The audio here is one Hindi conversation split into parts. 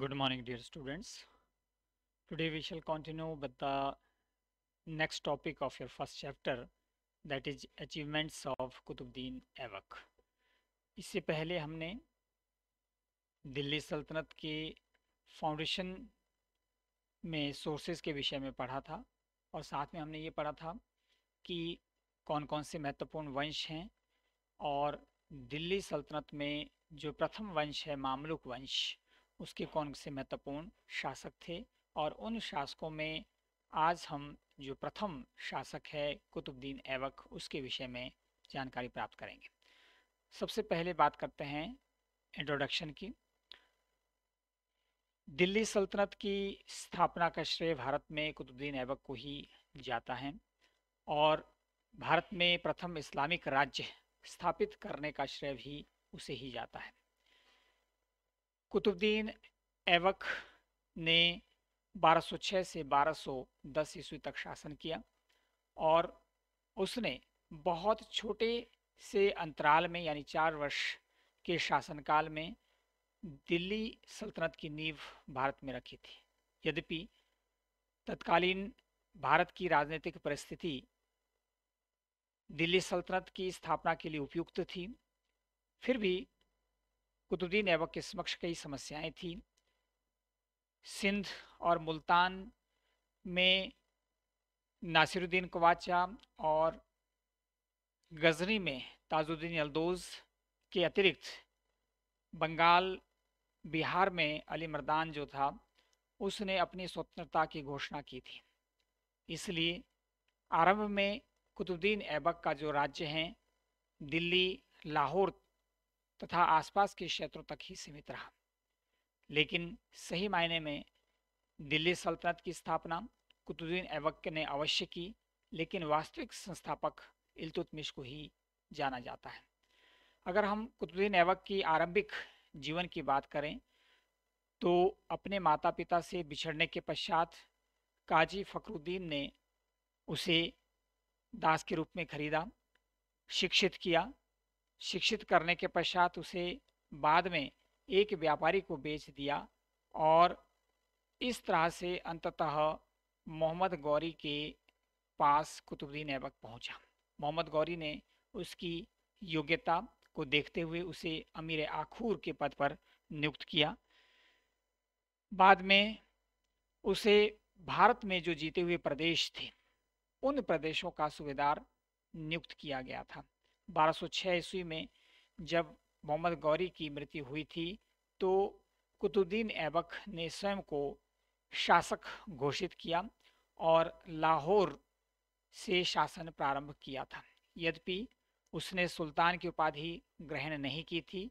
good morning dear students today we shall continue with the next topic of your first chapter that is achievements of Qutubuddin Aibak इससे पहले हमने दिल्ली सल्तनत के फाउंडेशन में सोर्सेज के विषय में पढ़ा था और साथ में हमने ये पढ़ा था कि कौन कौन से महत्वपूर्ण वंश हैं और दिल्ली सल्तनत में जो प्रथम वंश है मामलुक वंश उसके कौन से महत्वपूर्ण शासक थे और उन शासकों में आज हम जो प्रथम शासक है कुतुबद्दीन ऐबक उसके विषय में जानकारी प्राप्त करेंगे सबसे पहले बात करते हैं इंट्रोडक्शन की दिल्ली सल्तनत की स्थापना का श्रेय भारत में कुतुबद्दीन ऐबक को ही जाता है और भारत में प्रथम इस्लामिक राज्य स्थापित करने का श्रेय भी उसे ही जाता है कुतुबद्दीन एवक ने 1206 से 1210 ईस्वी तक शासन किया और उसने बहुत छोटे से अंतराल में यानी चार वर्ष के शासनकाल में दिल्ली सल्तनत की नींव भारत में रखी थी यद्यपि तत्कालीन भारत की राजनीतिक परिस्थिति दिल्ली सल्तनत की स्थापना के लिए उपयुक्त थी फिर भी कुतुद्दीन ऐबक के समक्ष कई समस्याएं थीं सिंध और मुल्तान में नासिरुद्दीन कवाचा और गजनी में ताजुद्दीन अलदोज के अतिरिक्त बंगाल बिहार में अली मर्दान जो था उसने अपनी स्वतंत्रता की घोषणा की थी इसलिए आरंभ में कुतुद्दीन ऐबक का जो राज्य हैं दिल्ली लाहौर तथा आसपास के क्षेत्रों तक ही सीमित रहा लेकिन सही मायने में दिल्ली सल्तनत की स्थापना कुतुद्दीन ऐबक ने अवश्य की लेकिन वास्तविक संस्थापक इल्तुतमिश को ही जाना जाता है अगर हम कुतुद्दीन ऐबक की आरंभिक जीवन की बात करें तो अपने माता पिता से बिछड़ने के पश्चात काजी फखरुद्दीन ने उसे दास के रूप में खरीदा शिक्षित किया शिक्षित करने के पश्चात उसे बाद में एक व्यापारी को बेच दिया और इस तरह से अंततः मोहम्मद गौरी के पास कुतुबुद्दीन ऐबक पहुंचा मोहम्मद गौरी ने उसकी योग्यता को देखते हुए उसे अमीर आखूर के पद पर नियुक्त किया बाद में उसे भारत में जो जीते हुए प्रदेश थे उन प्रदेशों का सूबेदार नियुक्त किया गया था 1206 ईस्वी में जब मोहम्मद गौरी की मृत्यु हुई थी तो कुतुद्दीन ऐबक ने स्वयं को शासक घोषित किया और लाहौर से शासन प्रारंभ किया था यद्यपि उसने सुल्तान की उपाधि ग्रहण नहीं की थी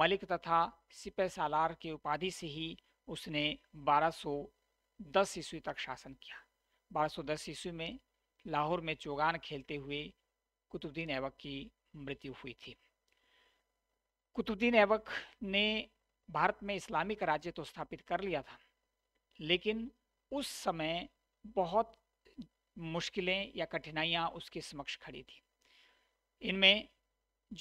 मलिक तथा सिपह सालार की उपाधि से ही उसने 1210 ईस्वी तक शासन किया 1210 ईस्वी में लाहौर में चौगान खेलते हुए कुतुबुद्दीन ऐबक की मृत्यु हुई थी कुतुबद्दीन ऐबक ने भारत में इस्लामिक राज्य तो स्थापित कर लिया था लेकिन उस समय बहुत मुश्किलें या कठिनाइयाँ उसके समक्ष खड़ी थी इनमें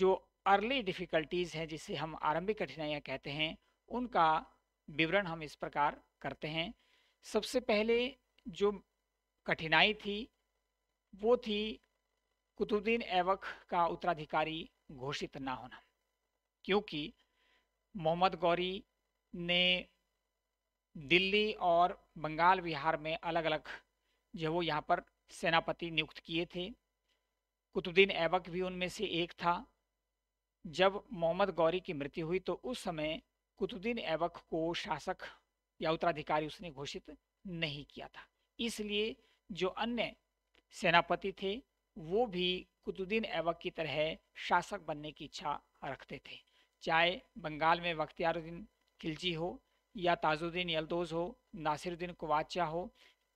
जो अर्ली डिफ़िकल्टीज़ हैं जिसे हम आरंभिक कठिनाइयाँ कहते हैं उनका विवरण हम इस प्रकार करते हैं सबसे पहले जो कठिनाई थी वो थी कुतुबुद्दीन ऐबक का उत्तराधिकारी घोषित ना होना क्योंकि मोहम्मद गौरी ने दिल्ली और बंगाल विहार में अलग अलग जो वो यहाँ पर सेनापति नियुक्त किए थे कुतुबुद्दीन ऐबक भी उनमें से एक था जब मोहम्मद गौरी की मृत्यु हुई तो उस समय कुतुबुद्दीन ऐबक को शासक या उत्तराधिकारी उसने घोषित नहीं किया था इसलिए जो अन्य सेनापति थे वो भी कुतुद्दीन ऐबक की तरह शासक बनने की इच्छा रखते थे चाहे बंगाल में बख्तियारुद्दीन खिलजी हो या ताजुद्दीन यलदोज हो नासिरुद्दीन कुवाचा हो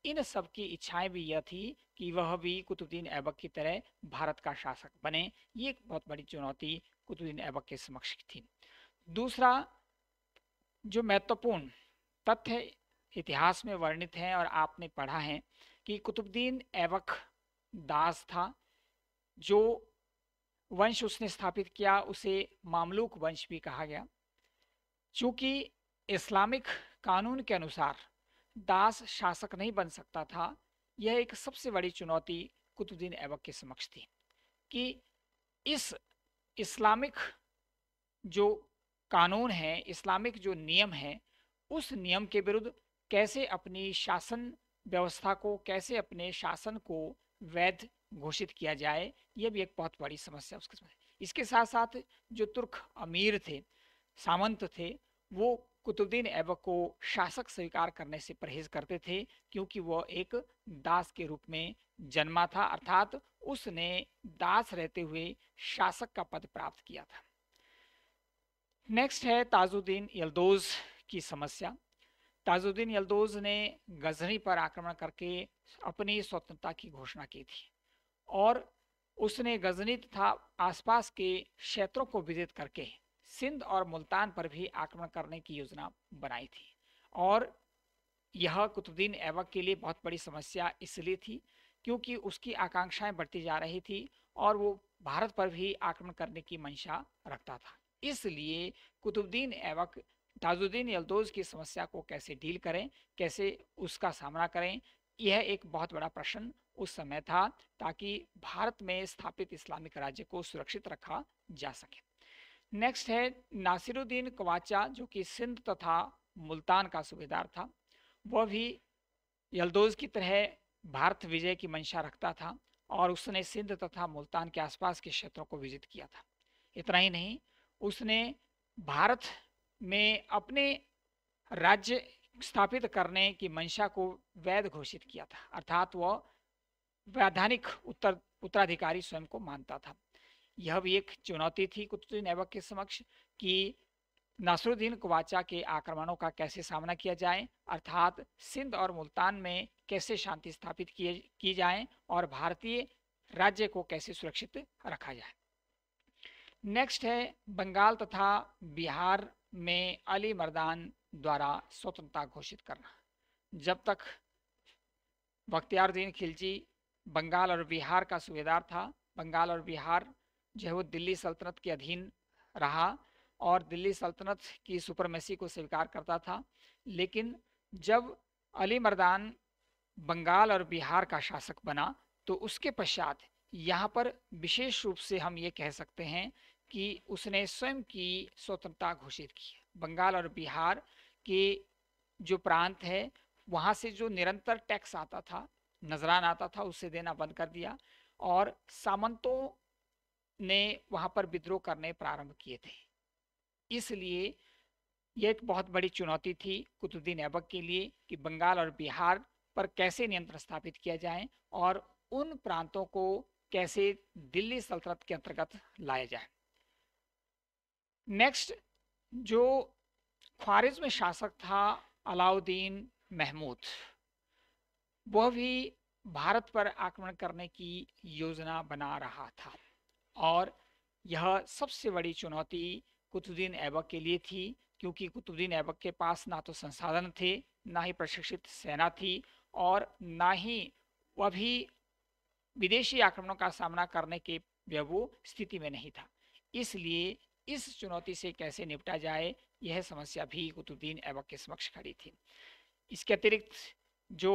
इन सब की इच्छाएं भी यह थी कि वह भी कुतुद्दीन ऐबक की तरह भारत का शासक बने ये एक बहुत बड़ी चुनौती कुतुद्दीन ऐबक के समक्ष थी दूसरा जो महत्वपूर्ण तथ्य इतिहास में वर्णित है और आपने पढ़ा है कि कुतुबद्दीन ऐबक दास था जो वंश उसने स्थापित किया उसे मामलूक वंश भी कहा गया चूंकि इस्लामिक कानून के अनुसार दास शासक नहीं बन सकता था यह एक सबसे बड़ी चुनौती कुतुद्दीन ऐबक के समक्ष थी कि इस इस्लामिक जो कानून है इस्लामिक जो नियम है उस नियम के विरुद्ध कैसे अपनी शासन व्यवस्था को कैसे अपने शासन को वैध घोषित किया जाए यह भी एक बहुत बड़ी समस्या उसके समय इसके साथ साथ जो तुर्क अमीर थे सामंत थे वो कुतुबुद्दीन ऐबक को शासक स्वीकार करने से परहेज करते थे क्योंकि वह एक दास के रूप में जन्मा था अर्थात उसने दास रहते हुए शासक का पद प्राप्त किया था नेक्स्ट है ताजुद्दीन यल्दोज की समस्या ताजुद्दीन यलदोज ने गजनी पर आक्रमण करके अपनी स्वतंत्रता की घोषणा की थी और उसने गजनी तथा आसपास के क्षेत्रों को विजित करके सिंध और मुल्तान पर भी आक्रमण करने की योजना बनाई थी और यह कुतुब्दीन ऐबक के लिए बहुत बड़ी समस्या इसलिए थी क्योंकि उसकी आकांक्षाएं बढ़ती जा रही थी और वो भारत पर भी आक्रमण करने की मंशा रखता था इसलिए कुतुबद्दीन ऐबक ताजुद्दीन यल्दोज की समस्या को कैसे डील करें कैसे उसका सामना करें यह एक बहुत बड़ा प्रश्न उस समय था ताकि भारत में स्थापित इस्लामिक राज्य को सुरक्षित रखा जा सके नेक्स्ट है नासिरुद्दीन कवाचा जो कि सिंध तथा मुल्तान का सूबेदार था वह भी यल्दोज की तरह भारत विजय की मंशा रखता था और उसने सिंध तथा मुल्तान के आसपास के क्षेत्रों को विजित किया था इतना ही नहीं उसने भारत में अपने राज्य स्थापित करने की मंशा को वैध घोषित किया था अर्थात वह वैधानिक उत्तर उत्तराधिकारी स्वयं को मानता था यह भी एक चुनौती थी कुतुबुद्दीन ऐबक के समक्ष कि नासरुद्दीन कुवाचा के आक्रमणों का कैसे सामना किया जाए अर्थात सिंध और मुल्तान में कैसे शांति स्थापित किए की जाए और भारतीय राज्य को कैसे सुरक्षित रखा जाए नेक्स्ट है बंगाल तथा बिहार में अली मर्दान द्वारा स्वतंत्रता घोषित करना जब तक बख्तियारुद्दीन खिलजी बंगाल और बिहार का सूबेदार था बंगाल और बिहार जो है वो दिल्ली सल्तनत के अधीन रहा और दिल्ली सल्तनत की सुपरमेसी को स्वीकार करता था लेकिन जब अली मर्दान बंगाल और बिहार का शासक बना तो उसके पश्चात यहाँ पर विशेष रूप से हम ये कह सकते हैं कि उसने स्वयं की स्वतंत्रता घोषित की बंगाल और बिहार के जो प्रांत है वहाँ से जो निरंतर टैक्स आता था नजरान आता था उसे देना बंद कर दिया और सामंतों ने वहाँ पर विद्रोह करने प्रारंभ किए थे इसलिए यह एक बहुत बड़ी चुनौती थी कुतुद्दीन ऐबक के लिए कि बंगाल और बिहार पर कैसे नियंत्रण स्थापित किया जाए और उन प्रांतों को कैसे दिल्ली सल्तनत के अंतर्गत लाया जाए नेक्स्ट जो ख्वारिज में शासक था अलाउद्दीन महमूद वह भी भारत पर आक्रमण करने की योजना बना रहा था और यह सबसे बड़ी चुनौती कुतुद्दीन ऐबक के लिए थी क्योंकि कुतुद्दीन ऐबक के पास ना तो संसाधन थे ना ही प्रशिक्षित सेना थी और ना ही वह भी विदेशी आक्रमणों का सामना करने के वो स्थिति में नहीं था इसलिए इस चुनौती से कैसे निपटा जाए यह समस्या भी कुतुद्दीन ऐबक के समक्ष खड़ी थी इसके अतिरिक्त जो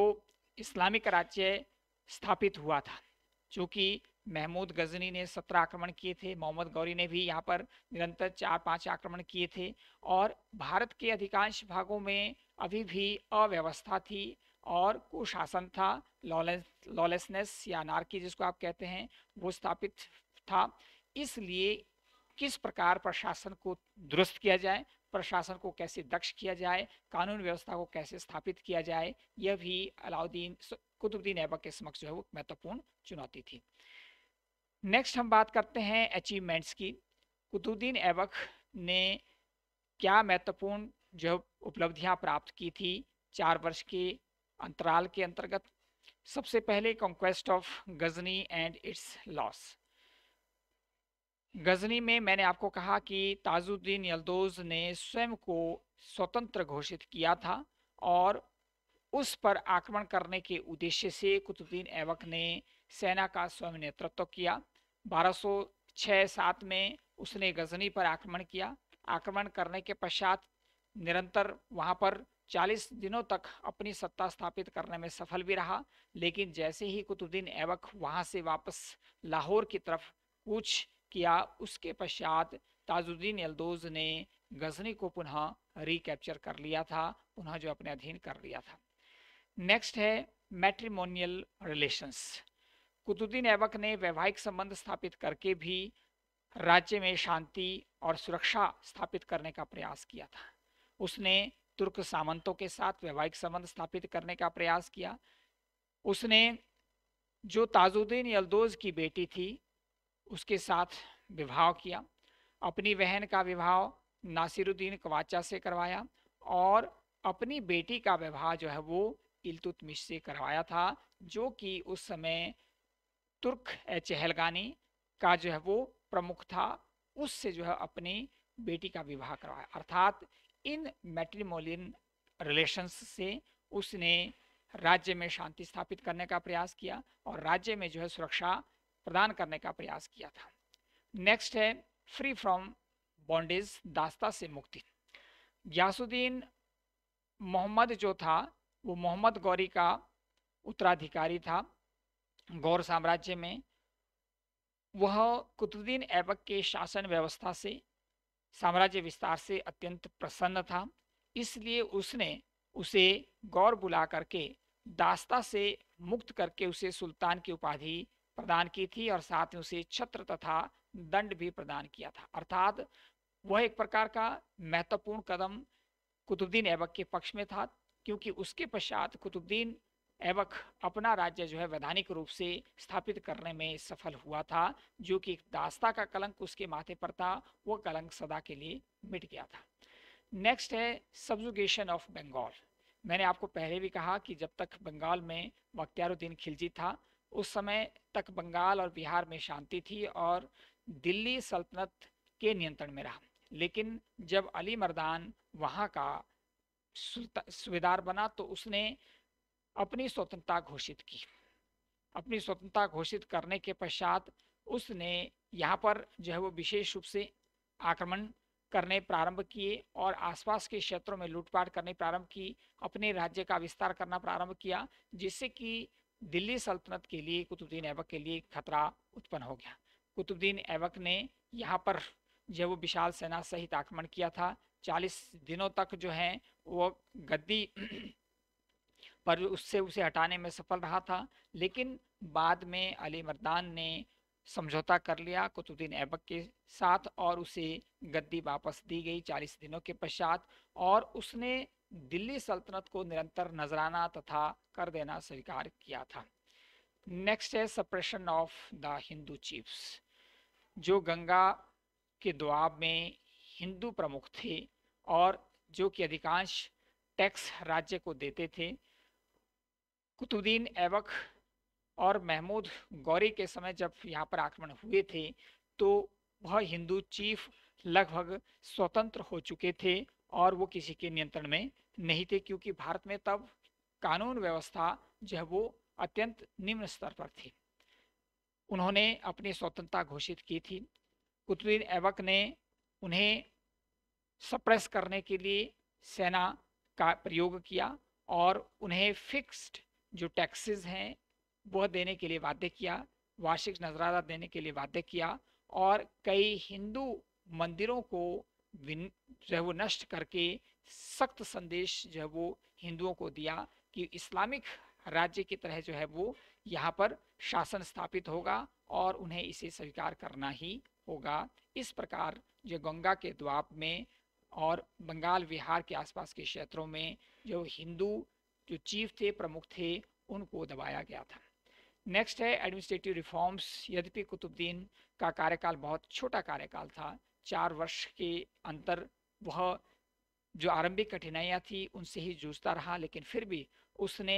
इस्लामिक राज्य स्थापित हुआ था जो कि महमूद गजनी ने सत्रह आक्रमण किए थे मोहम्मद गौरी ने भी यहाँ पर निरंतर चार पांच आक्रमण किए थे और भारत के अधिकांश भागों में अभी भी अव्यवस्था थी और कुशासन था लॉलेसनेस या नारकी जिसको आप कहते हैं वो स्थापित था इसलिए किस प्रकार प्रशासन को दुरुस्त किया जाए प्रशासन को कैसे दक्ष किया जाए कानून व्यवस्था को कैसे स्थापित किया जाए यह भी अलाउद्दीन कुतुबुद्दीन ऐबक के समक्ष जो है वो महत्वपूर्ण चुनौती थी नेक्स्ट हम बात करते हैं अचीवमेंट्स की कुतुबुद्दीन ऐबक ने क्या महत्वपूर्ण जो उपलब्धियां प्राप्त की थी चार वर्ष के अंतराल के अंतर्गत सबसे पहले conquest of Ghazni and its loss Ghazni में मैंने आपको कहा कि ताजुद्दीन यलदोज ने स्वयं को स्वतंत्र घोषित किया था और उस पर आक्रमण करने के उद्देश्य से कुतुबुद्दीन ऐबक ने सेना का स्वयं नेतृत्व किया 1206 सौ में उसने गजनी पर आक्रमण किया आक्रमण करने के पश्चात निरंतर वहां पर 40 दिनों तक अपनी सत्ता स्थापित करने में सफल भी रहा लेकिन जैसे ही कुतुबुद्दीन ऐबक वहां से वापस लाहौर की तरफ कुछ किया उसके पश्चात ताजुद्दीन यलदोज ने गजनी को पुनः रिकैप्चर कर लिया था पुनः जो अपने अधीन कर लिया था नेक्स्ट है मैट्रिमोनियल रिलेशंस कुतुद्दीन ऐबक ने वैवाहिक संबंध स्थापित करके भी राज्य में शांति और सुरक्षा स्थापित करने का प्रयास किया था उसने तुर्क सामंतों के साथ वैवाहिक संबंध स्थापित करने का प्रयास किया उसने जो ताजुद्दीन यलदोज की बेटी थी उसके साथ विवाह किया अपनी बहन का विवाह नासिरुद्दीन कवाचा से करवाया और अपनी बेटी का विवाह जो है वो इल्तुतमिश से करवाया था जो कि उस समय तुर्क चहलगानी का जो है वो प्रमुख था उससे जो है अपनी बेटी का विवाह करवाया अर्थात इन मेट्रीमोलिन रिलेशंस से उसने राज्य में शांति स्थापित करने का प्रयास किया और राज्य में जो है सुरक्षा प्रदान करने का प्रयास किया था नेक्स्ट है फ्री फ्रॉम बॉन्डेज दास्ता से मुक्ति यासुद्दीन मोहम्मद जो था वो मोहम्मद गौरी का उत्तराधिकारी था गौर साम्राज्य में वह कुतुद्दीन ऐबक के शासन व्यवस्था से साम्राज्य विस्तार से अत्यंत प्रसन्न था इसलिए उसने उसे गौर बुला करके दास्ता से मुक्त करके उसे सुल्तान की उपाधि प्रदान की थी और साथ ही उसे छत्र तथा दंड भी प्रदान किया था अर्थात वह एक प्रकार का महत्वपूर्ण कदम कुतुबुद्दीन ऐबक के पक्ष में था क्योंकि उसके पश्चात कुतुबुद्दीन ऐबक अपना राज्य जो है वैधानिक रूप से स्थापित करने में सफल हुआ था जो कि दास्ता का कलंक उसके माथे पर था वह कलंक सदा के लिए मिट गया था नेक्स्ट है सब्जुगेशन ऑफ बंगाल मैंने आपको पहले भी कहा कि जब तक बंगाल में बख्तियारुद्दीन खिलजी था उस समय तक बंगाल और बिहार में शांति थी और दिल्ली सल्तनत के नियंत्रण में रहा लेकिन जब अली मर्दान वहाँ का सुबेदार बना तो उसने अपनी स्वतंत्रता घोषित की अपनी स्वतंत्रता घोषित करने के पश्चात उसने यहाँ पर जो है वो विशेष रूप से आक्रमण करने प्रारंभ किए और आसपास के क्षेत्रों में लूटपाट करने प्रारंभ की अपने राज्य का विस्तार करना प्रारंभ किया जिससे कि दिल्ली सल्तनत के लिए कुतुबुद्दीन ऐबक के लिए खतरा उत्पन्न हो गया कुतुबुद्दीन ऐबक ने यहाँ पर जब वो विशाल सेना सहित आक्रमण किया था चालीस दिनों तक जो है वो गद्दी पर उससे उसे हटाने में सफल रहा था लेकिन बाद में अली मर्दान ने समझौता कर लिया कुतुबुद्दीन ऐबक के साथ और उसे गद्दी वापस दी गई चालीस दिनों के पश्चात और उसने दिल्ली सल्तनत को निरंतर नजराना तथा कर देना स्वीकार किया था नेक्स्ट है suppression of the Hindu chiefs जो गंगा के दुआब में हिंदू प्रमुख थे और जो कि अधिकांश टैक्स राज्य को देते थे कुतुद्दीन ऐबक और महमूद गौरी के समय जब यहाँ पर आक्रमण हुए थे तो वह हिंदू चीफ लगभग स्वतंत्र हो चुके थे और वो किसी के नियंत्रण में नहीं थे क्योंकि भारत में तब कानून व्यवस्था जो है वो अत्यंत निम्न स्तर पर थी उन्होंने अपनी स्वतंत्रता घोषित की थी कुतुद्दीन ऐबक ने उन्हें सप्रेस करने के लिए सेना का प्रयोग किया और उन्हें फिक्स्ड जो टैक्सेस हैं वह देने के लिए वादे किया वार्षिक नजराना देने के लिए वादे किया और कई हिंदू मंदिरों को जो है वो नष्ट करके सख्त संदेश जो है वो हिंदुओं को दिया कि इस्लामिक राज्य की तरह जो है वो यहाँ पर शासन स्थापित होगा और उन्हें इसे स्वीकार करना ही होगा इस प्रकार जो गंगा के द्वाप में और बंगाल बिहार के आसपास के क्षेत्रों में जो हिंदू जो चीफ थे प्रमुख थे उनको दबाया गया था नेक्स्ट है एडमिनिस्ट्रेटिव रिफॉर्म्स यद्यपि कुतुबुद्दीन का कार्यकाल बहुत छोटा कार्यकाल था चार वर्ष के अंतर वह जो आरंभिक कठिनाइयाँ थी उनसे ही जूझता रहा लेकिन फिर भी उसने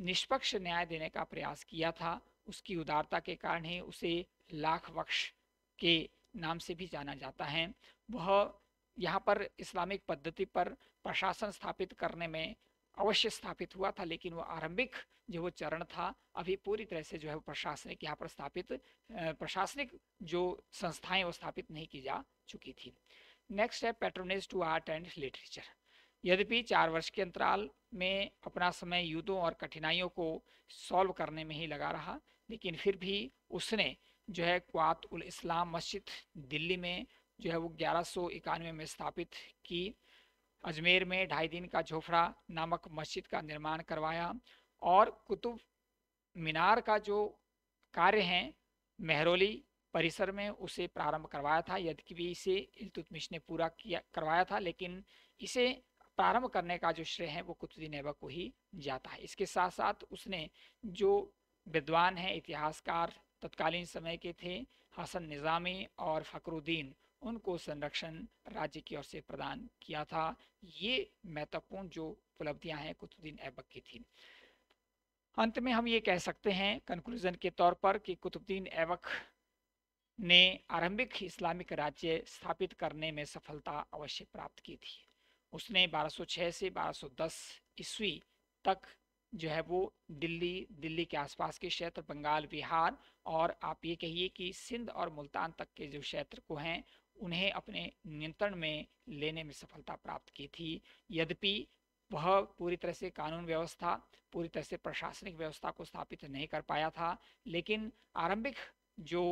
निष्पक्ष न्याय देने का प्रयास किया था उसकी उदारता के कारण ही उसे लाख वक्ष के नाम से भी जाना जाता है वह यहाँ पर इस्लामिक पद्धति पर प्रशासन स्थापित करने में अवश्य स्थापित हुआ था लेकिन वो आरंभिक जो वो चरण था अभी पूरी तरह से जो है प्रशासनिक यहाँ पर स्थापित प्रशासनिक जो संस्थाएं वो स्थापित नहीं की जा चुकी थी नेक्स्ट है patronage to art and literature यद्यपि चार वर्ष के अंतराल में अपना समय युद्धों और कठिनाइयों को सॉल्व करने में ही लगा रहा लेकिन फिर भी उसने जो है क्वात उल इस्लाम मस्जिद दिल्ली में जो है वो ग्यारह में स्थापित की अजमेर में ढाई दिन का झोफड़ा नामक मस्जिद का निर्माण करवाया और कुतुब मीनार का जो कार्य है मेहरोली परिसर में उसे प्रारंभ करवाया था यद्य भी इसे इलतुतमिश ने पूरा किया करवाया था लेकिन इसे प्रारंभ करने का जो श्रेय है वो कुतुबी ऐबक को ही जाता है इसके साथ साथ उसने जो विद्वान हैं इतिहासकार तत्कालीन समय के थे हसन निज़ामी और फकरुद्दीन उनको संरक्षण राज्य की ओर से प्रदान किया था ये महत्वपूर्ण जो उपलब्धियां हैं कुतुबुद्दीन ऐबक की थी अंत में हम ये कह सकते हैं कंक्लूजन के तौर पर कि कुतुबुद्दीन ऐबक ने आरंभिक इस्लामिक राज्य स्थापित करने में सफलता अवश्य प्राप्त की थी उसने 1206 से 1210 ईस्वी तक जो है वो दिल्ली दिल्ली के आसपास के क्षेत्र बंगाल बिहार और आप ये कहिए कि सिंध और मुल्तान तक के जो क्षेत्र को हैं उन्हें अपने नियंत्रण में लेने में सफलता प्राप्त की थी यद्यपि वह पूरी तरह से कानून व्यवस्था पूरी तरह से प्रशासनिक व्यवस्था को स्थापित नहीं कर पाया था लेकिन आरंभिक जो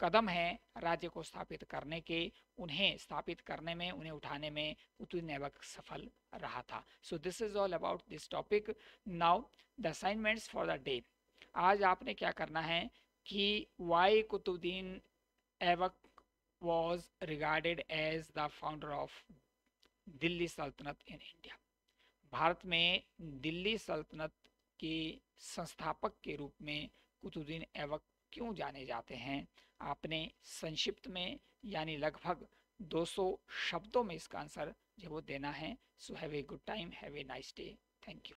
कदम है राज्य को स्थापित करने के उन्हें स्थापित करने में उन्हें उठाने में उतनी नेवक सफल रहा था so this is all about this topic now the assignments for the day आज आपने क्या करना है कि why Qutbuddin Aibak was regarded as the founder of Delhi sultanate in India Bharat में दिल्ली सल्तनत के संस्थापक के रूप में कुतुद्दीन ऐबक क्यों जाने जाते हैं आपने संक्षिप्त में यानी लगभग 200 शब्दों में इसका आंसर जो देना है so have a good time have a nice day thank you